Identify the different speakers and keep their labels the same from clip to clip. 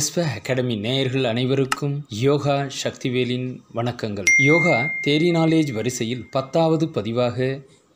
Speaker 1: விஸ்வ academy நேயர்கள் அனைவருக்கும் யோகா சக்திவேலின் வணக்கங்கள் யோகா தேரி நாலேஜ் வரிசையில் பத்தாவது பதிவாக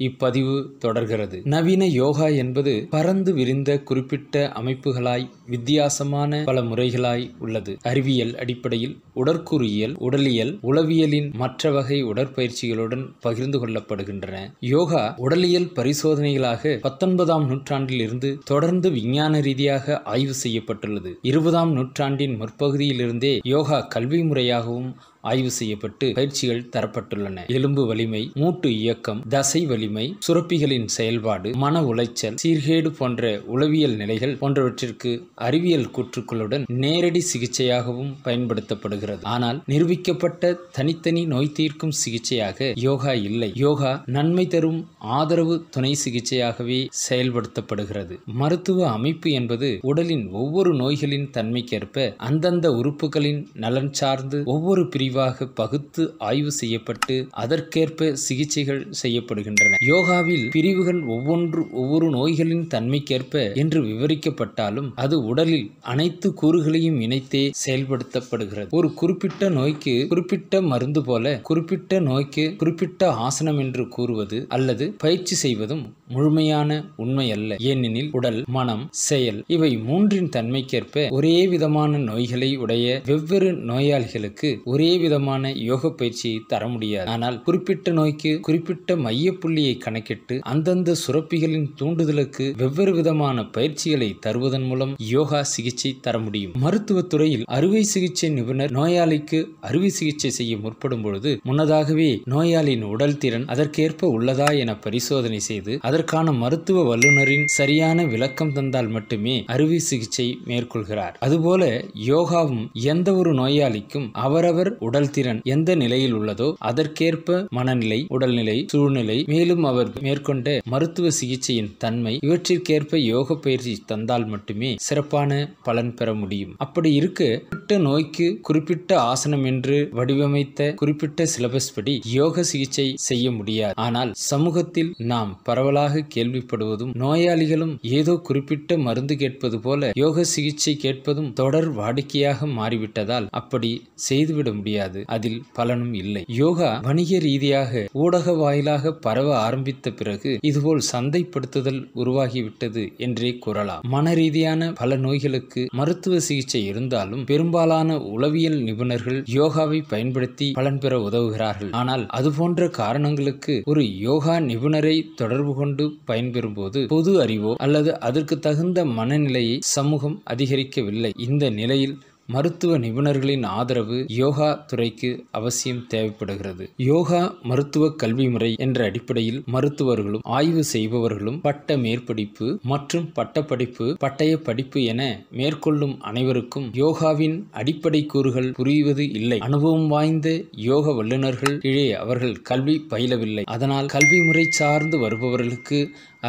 Speaker 1: இப்பதிவு தொடர்கிறது நவீன யோகா என்பது பறந்து விரிந்த குறிப்பிட்ட அமைப்புகளாய் வித்தியாசமான பல முறைகளாய் உள்ளது அறிவியல் அடிப்படையில் உடற்கூறியல் உடலியல் உளவியலின் மற்ற வகை உடற்பயிற்சிகளுடன் பகிர்ந்து கொள்ளப்படுகின்றன யோகா உடலியல் பரிசோதனைகளாக பத்தொன்பதாம் நூற்றாண்டில் இருந்து தொடர்ந்து விஞ்ஞான ரீதியாக ஆய்வு செய்யப்பட்டுள்ளது இருபதாம் நூற்றாண்டின் முற்பகுதியிலிருந்தே யோகா கல்வி முறையாகவும் ஆய்வு செய்யப்பட்டு பயிற்சிகள் தரப்பட்டுள்ளன எலும்பு வலிமை மூட்டு இயக்கம் தசை வலிமை சுரப்பிகளின் செயல்பாடு மன உளைச்சல் சீர்கேடு போன்ற உளவியல் நிலைகள் போன்றவற்றிற்கு அறிவியல் கூற்றுக்களுடன் நேரடி சிகிச்சையாகவும் பயன்படுத்தப்படுகிறது ஆனால் நிரூபிக்கப்பட்ட தனித்தனி நோய் தீர்க்கும் சிகிச்சையாக யோகா இல்லை யோகா நன்மை தரும் ஆதரவு துணை சிகிச்சையாகவே செயல்படுத்தப்படுகிறது மருத்துவ அமைப்பு என்பது உடலின் ஒவ்வொரு நோய்களின் தன்மைக்கேற்ப அந்தந்த உறுப்புகளின் நலன் சார்ந்து ஒவ்வொரு பிரிவாக பகுத்து ஆய்வு செய்யப்பட்டு அதற்கேற்ப சிகிச்சைகள் செய்யப்படுகின்றன யோகாவில் பிரிவுகள் ஒவ்வொன்று ஒவ்வொரு நோய்களின் தன்மைக்கேற்ப என்று விவரிக்கப்பட்டாலும் அது உடலில் அனைத்து கூறுகளையும் இணைத்தே செயல்படுத்தப்படுகிறது ஒரு குறிப்பிட்ட நோய்க்கு குறிப்பிட்ட மருந்து போல குறிப்பிட்ட நோய்க்கு குறிப்பிட்ட ஆசனம் என்று கூறுவது அல்லது பயிற்சி செய்வதும் முழுமையான உண்மை அல்ல ஏனெனில் உடல் மனம் செயல் இவை மூன்றின் தன்மைக்கேற்ப ஒரே விதமான நோய்களை உடைய வெவ்வேறு நோயாளிகளுக்கு ஒரே விதமான யோக பயிற்சியை தர முடியாது ஆனால் குறிப்பிட்ட நோய்க்கு குறிப்பிட்ட மையப்புள்ளியை கணக்கிட்டு அந்தந்த சுரப்பிகளின் தூண்டுதலுக்கு வெவ்வேறு விதமான பயிற்சிகளை தருவதன் மூலம் யோகா சிகிச்சை தர முடியும் மருத்துவ துறையில் அறுவை சிகிச்சை நிபுணர் நோயாளிக்கு அறுவை சிகிச்சை செய்ய முற்படும் பொழுது முன்னதாகவே நோயாளியின் உடல் திறன் அதற்கேற்ப உள்ளதா என பரிசோதனை செய்து அதற்கான மருத்துவ வல்லுநரின் சரியான விளக்கம் தந்தால் மட்டுமே அறுவை சிகிச்சை மேற்கொள்கிறார் அதுபோல யோகாவும் எந்த ஒரு நோயாளிக்கும் அவரவர் உடல் திறன் எந்த நிலையில் உள்ளதோ அதற்கேற்ப மனநிலை உடல்நிலை சூழ்நிலை மேலும் அவர் மேற்கொண்ட மருத்துவ சிகிச்சையின் தன்மை இவற்றிற்கேற்ப யோக பயிற்சி தந்தால் மட்டுமே சிறப்பான பலன் பெற முடியும் அப்படி இருக்க குறிப்பிட்ட நோய்க்கு குறிப்பிட்ட ஆசனம் என்று வடிவமைத்த குறிப்பிட்ட சிலபஸ் படி யோக சிகிச்சை செய்ய முடியாது ஆனால் சமூகத்தில் சமூகத்தில் நாம் பரவலாக கேள்விப்படுவதும் நோயாளிகளும் ஏதோ குறிப்பிட்ட மருந்து கேட்பது போல யோக சிகிச்சை கேட்பதும் தொடர் வாடிக்கையாக மாறிவிட்டதால் அப்படி செய்துவிட முடியாது அதில் பலனும் இல்லை யோகா வணிக ரீதியாக ஊடக வாயிலாக பரவ ஆரம்பித்த பிறகு இதுபோல் சந்தைப்படுத்துதல் உருவாகிவிட்டது என்றே கூறலாம் மன ரீதியான பல நோய்களுக்கு மருத்துவ சிகிச்சை இருந்தாலும் பெரும்பாலான உளவியல் நிபுணர்கள் யோகாவை பயன்படுத்தி பலன் பெற உதவுகிறார்கள் ஆனால் அதுபோன்ற காரணங்களுக்கு ஒரு யோகா நிபுணரை தொடர்பு கொண்டு பயன்பெறும்போது பொது அறிவோ அல்லது அதற்கு தகுந்த மனநிலையை சமூகம் அதிகரிக்கவில்லை இந்த நிலையில் மருத்துவ நிபுணர்களின் ஆதரவு யோகா துறைக்கு அவசியம் தேவைப்படுகிறது யோகா மருத்துவ கல்வி முறை என்ற அடிப்படையில் மருத்துவர்களும் ஆய்வு செய்பவர்களும் பட்ட மேற்படிப்பு மற்றும் பட்டப்படிப்பு பட்டய படிப்பு என மேற்கொள்ளும் அனைவருக்கும் யோகாவின் அடிப்படை கூறுகள் புரிவது இல்லை அனுபவம் வாய்ந்த யோக வல்லுநர்கள் கீழே அவர்கள் கல்வி பயிலவில்லை அதனால் கல்வி முறை சார்ந்து வருபவர்களுக்கு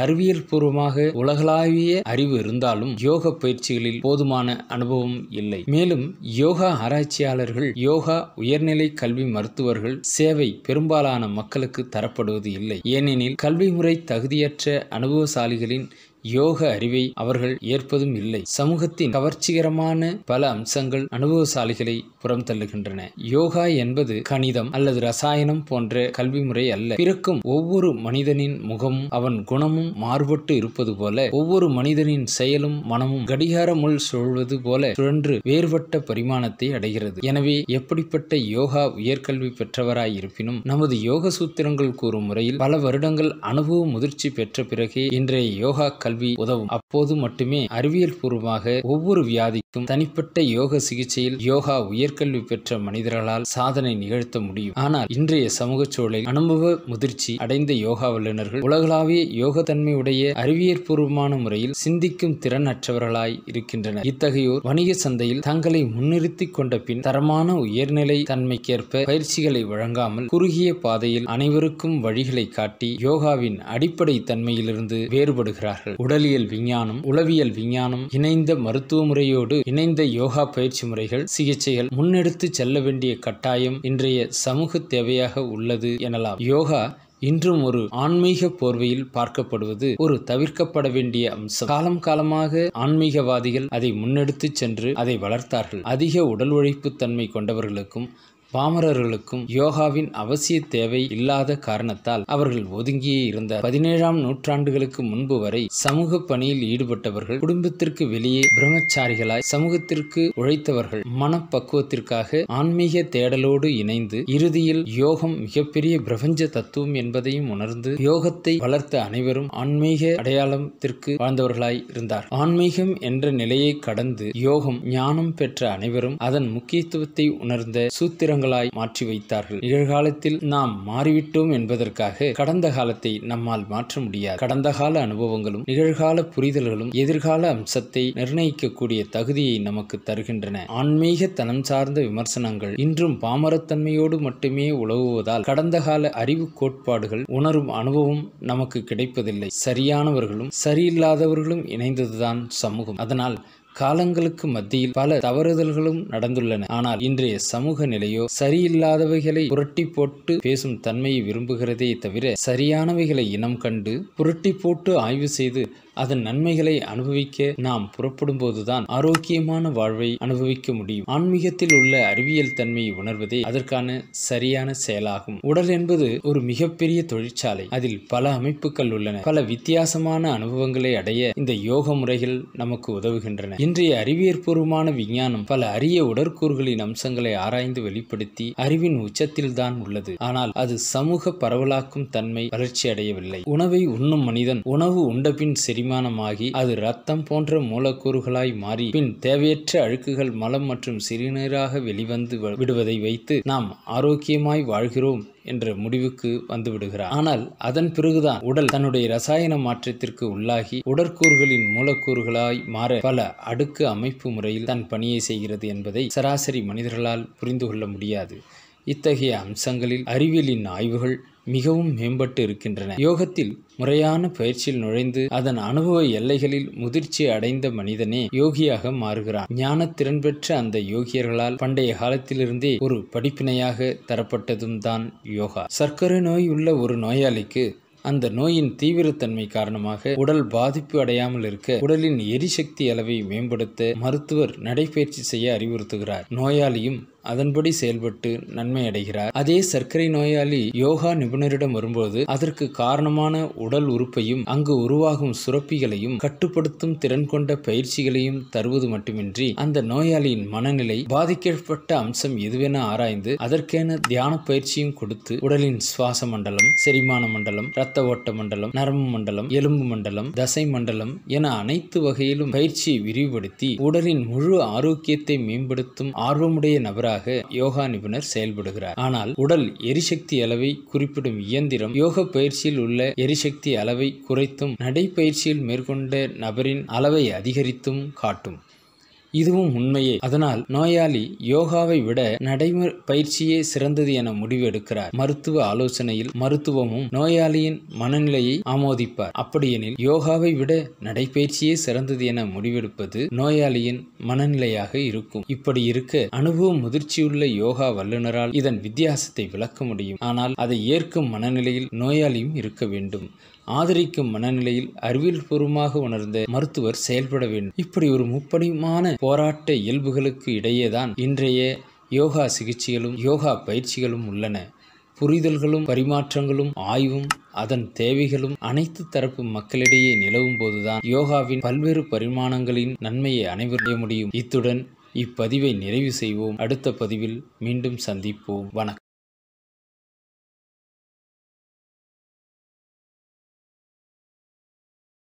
Speaker 1: அறிவியல் பூர்வமாக உலகளாவிய அறிவு இருந்தாலும் யோக பயிற்சிகளில் போதுமான அனுபவம் இல்லை மேலும் யோகா ஆராய்ச்சியாளர்கள் யோகா உயர்நிலை கல்வி மருத்துவர்கள் சேவை பெரும்பாலான மக்களுக்கு தரப்படுவது இல்லை ஏனெனில் கல்வி முறை தகுதியற்ற அனுபவசாலிகளின் யோக அறிவை அவர்கள் ஏற்பதும் இல்லை சமூகத்தின் கவர்ச்சிகரமான பல அம்சங்கள் அனுபவசாலிகளை புறம் தள்ளுகின்றன யோகா என்பது கணிதம் அல்லது ரசாயனம் போன்ற கல்வி முறை அல்ல பிறக்கும் ஒவ்வொரு மனிதனின் முகமும் அவன் குணமும் மாறுபட்டு இருப்பது போல ஒவ்வொரு மனிதனின் செயலும் மனமும் கடிகார முள் சொல்வது போல சுழன்று வேறுபட்ட பரிமாணத்தை அடைகிறது எனவே எப்படிப்பட்ட யோகா உயர்கல்வி பெற்றவராய் இருப்பினும் நமது யோக சூத்திரங்கள் கூறும் முறையில் பல வருடங்கள் அனுபவ முதிர்ச்சி பெற்ற பிறகே இன்றைய யோகா கல்வி கல்வி உதவும் அப்போது மட்டுமே அறிவியல் பூர்வமாக ஒவ்வொரு வியாதிக்கும் தனிப்பட்ட யோக சிகிச்சையில் யோகா உயர்கல்வி பெற்ற மனிதர்களால் சாதனை நிகழ்த்த முடியும் ஆனால் இன்றைய சமூக சூழலில் அனுபவ முதிர்ச்சி அடைந்த யோகா வல்லுநர்கள் உலகளாவிய யோகத்தன்மையுடைய அறிவியல் பூர்வமான முறையில் சிந்திக்கும் திறன் அற்றவர்களாய் இருக்கின்றனர் இத்தகையோர் வணிக சந்தையில் தங்களை முன்னிறுத்தி கொண்ட பின் தரமான உயர்நிலை தன்மைக்கேற்ப பயிற்சிகளை வழங்காமல் குறுகிய பாதையில் அனைவருக்கும் வழிகளை காட்டி யோகாவின் அடிப்படை தன்மையிலிருந்து வேறுபடுகிறார்கள் உடலியல் விஞ்ஞானம் உளவியல் விஞ்ஞானம் இணைந்த மருத்துவ முறையோடு இணைந்த யோகா பயிற்சி முறைகள் சிகிச்சைகள் முன்னெடுத்து செல்ல வேண்டிய கட்டாயம் இன்றைய சமூக தேவையாக உள்ளது எனலாம் யோகா இன்றும் ஒரு ஆன்மீக போர்வையில் பார்க்கப்படுவது ஒரு தவிர்க்கப்பட வேண்டிய அம்சம் காலம் காலமாக ஆன்மீகவாதிகள் அதை முன்னெடுத்து சென்று அதை வளர்த்தார்கள் அதிக உடல் உழைப்பு தன்மை கொண்டவர்களுக்கும் பாமரர்களுக்கும் யோகாவின் அவசிய தேவை இல்லாத காரணத்தால் அவர்கள் ஒதுங்கியே இருந்த பதினேழாம் நூற்றாண்டுகளுக்கு முன்பு வரை சமூக பணியில் ஈடுபட்டவர்கள் குடும்பத்திற்கு வெளியே பிரம்மச்சாரிகளாய் சமூகத்திற்கு உழைத்தவர்கள் மனப்பக்குவத்திற்காக ஆன்மீக தேடலோடு இணைந்து இறுதியில் யோகம் மிகப்பெரிய பிரபஞ்ச தத்துவம் என்பதையும் உணர்ந்து யோகத்தை வளர்த்த அனைவரும் ஆன்மீக அடையாளத்திற்கு வாழ்ந்தவர்களாய் இருந்தார் ஆன்மீகம் என்ற நிலையை கடந்து யோகம் ஞானம் பெற்ற அனைவரும் அதன் முக்கியத்துவத்தை உணர்ந்த சூத்திர மாற்றங்களாய் மாற்றி வைத்தார்கள் நிகழ்காலத்தில் நாம் மாறிவிட்டோம் என்பதற்காக கடந்த காலத்தை நம்மால் மாற்ற முடியாது கடந்த கால அனுபவங்களும் நிகழ்கால புரிதல்களும் எதிர்கால அம்சத்தை நிர்ணயிக்கக்கூடிய தகுதியை நமக்கு தருகின்றன ஆன்மீக தனம் சார்ந்த விமர்சனங்கள் இன்றும் பாமரத்தன்மையோடு மட்டுமே உலவுவதால் கடந்த கால அறிவு கோட்பாடுகள் உணரும் அனுபவம் நமக்கு கிடைப்பதில்லை சரியானவர்களும் சரியில்லாதவர்களும் இணைந்ததுதான் சமூகம் அதனால் காலங்களுக்கு மத்தியில் பல தவறுதல்களும் நடந்துள்ளன ஆனால் இன்றைய சமூக நிலையோ சரியில்லாதவைகளை புரட்டி போட்டு பேசும் தன்மையை விரும்புகிறதே தவிர சரியானவைகளை இனம் கண்டு புரட்டி போட்டு ஆய்வு செய்து அதன் நன்மைகளை அனுபவிக்க நாம் புறப்படும் போதுதான் ஆரோக்கியமான வாழ்வை அனுபவிக்க முடியும் ஆன்மீகத்தில் உள்ள அறிவியல் தன்மையை உணர்வதே அதற்கான சரியான செயலாகும் உடல் என்பது ஒரு மிகப்பெரிய தொழிற்சாலை அதில் பல அமைப்புகள் உள்ளன பல வித்தியாசமான அனுபவங்களை அடைய இந்த யோக முறைகள் நமக்கு உதவுகின்றன இன்றைய பூர்வமான விஞ்ஞானம் பல அரிய உடற்கூறுகளின் அம்சங்களை ஆராய்ந்து வெளிப்படுத்தி அறிவின் உச்சத்தில் தான் உள்ளது ஆனால் அது சமூக பரவலாக்கும் தன்மை வளர்ச்சி அடையவில்லை உணவை உண்ணும் மனிதன் உணவு உண்டபின் செறி செரிமானமாகி அது ரத்தம் போன்ற மூலக்கூறுகளாய் மாறி பின் தேவையற்ற அழுக்குகள் மலம் மற்றும் சிறுநீராக வெளிவந்து விடுவதை வைத்து நாம் ஆரோக்கியமாய் வாழ்கிறோம் என்ற முடிவுக்கு வந்துவிடுகிறார் ஆனால் அதன் பிறகுதான் உடல் தன்னுடைய ரசாயன மாற்றத்திற்கு உள்ளாகி உடற்கூறுகளின் மூலக்கூறுகளாய் மாற பல அடுக்கு அமைப்பு முறையில் தன் பணியை செய்கிறது என்பதை சராசரி மனிதர்களால் புரிந்து கொள்ள முடியாது இத்தகைய அம்சங்களில் அறிவியலின் ஆய்வுகள் மிகவும் மேம்பட்டு இருக்கின்றன யோகத்தில் முறையான பயிற்சியில் நுழைந்து அதன் அனுபவ எல்லைகளில் முதிர்ச்சி அடைந்த மனிதனே யோகியாக மாறுகிறான் ஞான திறன் பெற்ற அந்த யோகியர்களால் பண்டைய காலத்திலிருந்தே ஒரு படிப்பினையாக தரப்பட்டதும் தான் யோகா சர்க்கரை நோய் உள்ள ஒரு நோயாளிக்கு அந்த நோயின் தீவிரத்தன்மை காரணமாக உடல் பாதிப்பு அடையாமல் இருக்க உடலின் எரிசக்தி அளவை மேம்படுத்த மருத்துவர் நடைபயிற்சி செய்ய அறிவுறுத்துகிறார் நோயாளியும் அதன்படி செயல்பட்டு நன்மை அடைகிறார் அதே சர்க்கரை நோயாளி யோகா நிபுணரிடம் வரும்போது அதற்கு காரணமான உடல் உறுப்பையும் அங்கு உருவாகும் சுரப்பிகளையும் கட்டுப்படுத்தும் திறன் கொண்ட பயிற்சிகளையும் தருவது மட்டுமின்றி அந்த நோயாளியின் மனநிலை பாதிக்கப்பட்ட அம்சம் எதுவென ஆராய்ந்து அதற்கென தியான பயிற்சியும் கொடுத்து உடலின் சுவாச மண்டலம் செரிமான மண்டலம் இரத்த ஓட்ட மண்டலம் நரம்பு மண்டலம் எலும்பு மண்டலம் தசை மண்டலம் என அனைத்து வகையிலும் பயிற்சியை விரிவுபடுத்தி உடலின் முழு ஆரோக்கியத்தை மேம்படுத்தும் ஆர்வமுடைய நபராக ஆற்றலாக யோகா நிபுணர் செயல்படுகிறார் ஆனால் உடல் எரிசக்தி அளவை குறிப்பிடும் இயந்திரம் யோக பயிற்சியில் உள்ள எரிசக்தி அளவை குறைத்தும் நடைப்பயிற்சியில் மேற்கொண்ட நபரின் அளவை அதிகரித்தும் காட்டும் இதுவும் உண்மையே அதனால் நோயாளி யோகாவை விட நடைமுறை பயிற்சியே சிறந்தது என முடிவெடுக்கிறார் மருத்துவ ஆலோசனையில் மருத்துவமும் நோயாளியின் மனநிலையை ஆமோதிப்பார் அப்படியெனில் யோகாவை விட நடைபயிற்சியே சிறந்தது என முடிவெடுப்பது நோயாளியின் மனநிலையாக இருக்கும் இப்படி இருக்க அனுபவம் முதிர்ச்சியுள்ள யோகா வல்லுநரால் இதன் வித்தியாசத்தை விளக்க முடியும் ஆனால் அதை ஏற்கும் மனநிலையில் நோயாளியும் இருக்க வேண்டும் ஆதரிக்கும் மனநிலையில் அறிவியல்பூர்வமாக உணர்ந்த மருத்துவர் செயல்பட வேண்டும் இப்படி ஒரு முப்படிமான போராட்ட இயல்புகளுக்கு இடையேதான் இன்றைய யோகா சிகிச்சைகளும் யோகா பயிற்சிகளும் உள்ளன புரிதல்களும் பரிமாற்றங்களும் ஆய்வும் அதன் தேவைகளும் அனைத்து தரப்பு மக்களிடையே நிலவும் போதுதான் யோகாவின் பல்வேறு பரிமாணங்களின் நன்மையை அனைவரைய முடியும் இத்துடன் இப்பதிவை நிறைவு செய்வோம் அடுத்த பதிவில் மீண்டும் சந்திப்போம் வணக்கம்